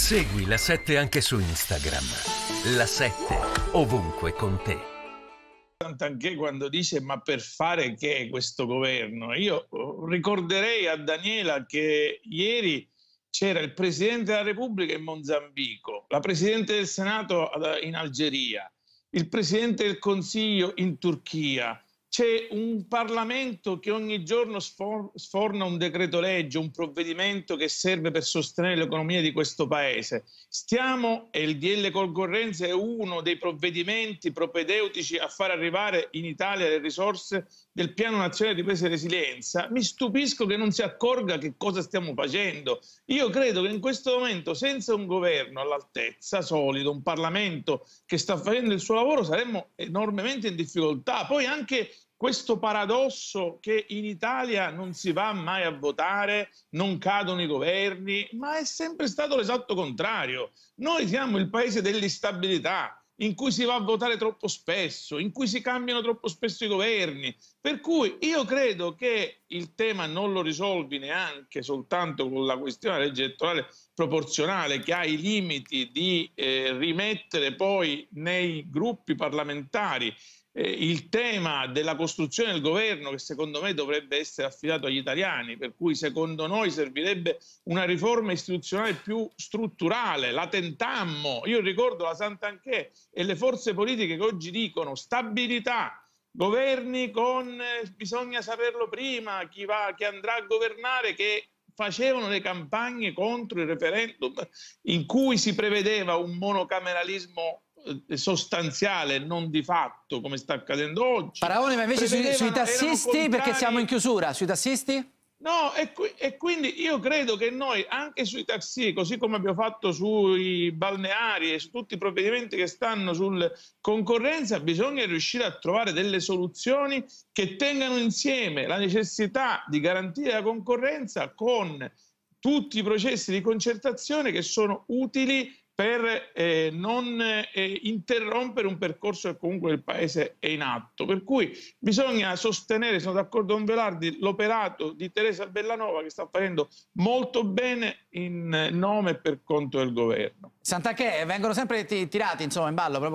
Segui la 7 anche su Instagram. La 7 ovunque con te. Anche quando dice ma per fare che questo governo? Io uh, ricorderei a Daniela che ieri c'era il Presidente della Repubblica in Mozambico, la Presidente del Senato in Algeria, il Presidente del Consiglio in Turchia, c'è un Parlamento che ogni giorno sfor sforna un decreto legge, un provvedimento che serve per sostenere l'economia di questo Paese. Stiamo, e il DL Concorrenza è uno dei provvedimenti propedeutici a far arrivare in Italia le risorse del Piano Nazionale di Ripresa e Resilienza, mi stupisco che non si accorga che cosa stiamo facendo. Io credo che in questo momento, senza un governo all'altezza, solido, un Parlamento che sta facendo il suo lavoro, saremmo enormemente in difficoltà. Poi anche questo paradosso che in Italia non si va mai a votare, non cadono i governi, ma è sempre stato l'esatto contrario. Noi siamo il paese dell'instabilità, in cui si va a votare troppo spesso, in cui si cambiano troppo spesso i governi. Per cui io credo che il tema non lo risolvi neanche soltanto con la questione della legge elettorale proporzionale che ha i limiti di eh, rimettere poi nei gruppi parlamentari eh, il tema della costruzione del governo che secondo me dovrebbe essere affidato agli italiani, per cui secondo noi servirebbe una riforma istituzionale più strutturale, la tentammo, io ricordo la Santa Anche e le forze politiche che oggi dicono stabilità, governi con, eh, bisogna saperlo prima, chi, va, chi andrà a governare, che facevano le campagne contro il referendum in cui si prevedeva un monocameralismo eh, sostanziale, non di fatto, come sta accadendo oggi. Paraone, ma invece sui, sui tassisti, perché siamo in chiusura, sui tassisti? No, e, qui, e, quindi io credo che noi anche sui taxi, così come abbiamo fatto sui balneari e su tutti i provvedimenti che stanno sulla concorrenza, bisogna riuscire a trovare delle soluzioni che tengano insieme la necessità di garantire la concorrenza con tutti i processi di concertazione che sono utili per eh, non eh, interrompere un percorso che comunque il Paese è in atto. Per cui bisogna sostenere, sono d'accordo con Velardi, l'operato di Teresa Bellanova che sta facendo molto bene in nome e per conto del governo. Sant'Achè, vengono sempre tirati insomma, in ballo proprio